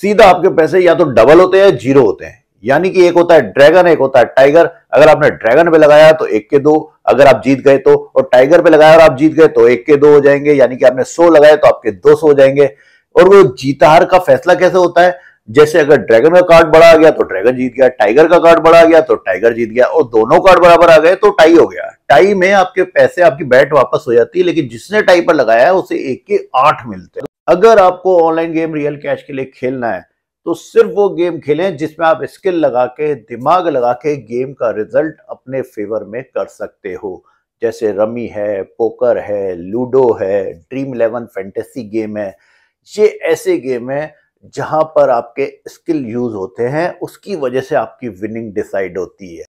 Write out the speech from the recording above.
सीधा आपके पैसे या तो डबल होते हैं जीरो होते हैं यानी कि एक होता है ड्रैगन एक होता है टाइगर अगर आपने ड्रैगन पे लगाया तो एक के दो अगर आप जीत गए तो और टाइगर पे लगाया और आप जीत गए तो एक के दो हो जाएंगे यानी कि आपने सो लगाए तो आपके दो सौ हो जाएंगे और वो जीता हार का फैसला कैसे होता है जैसे अगर ड्रैगन का कार्ड बड़ा आ गया तो ड्रैगन जीत गया टाइगर का कार्ड बड़ा आ गया तो टाइगर जीत गया और दोनों कार्ड बराबर आ गए तो टाई हो गया टाई में आपके पैसे आपकी बैट वापस हो जाती है लेकिन जिसने टाई पर लगाया है उसे एक के आठ मिलते हैं अगर आपको ऑनलाइन गेम रियल कैश के लिए खेलना है तो सिर्फ वो गेम खेलें जिसमें आप स्किल लगा के दिमाग लगा के गेम का रिजल्ट अपने फेवर में कर सकते हो जैसे रमी है पोकर है लूडो है ड्रीम इलेवन फैंटेसी गेम है ये ऐसे गेम है जहां पर आपके स्किल यूज होते हैं उसकी वजह से आपकी विनिंग डिसाइड होती है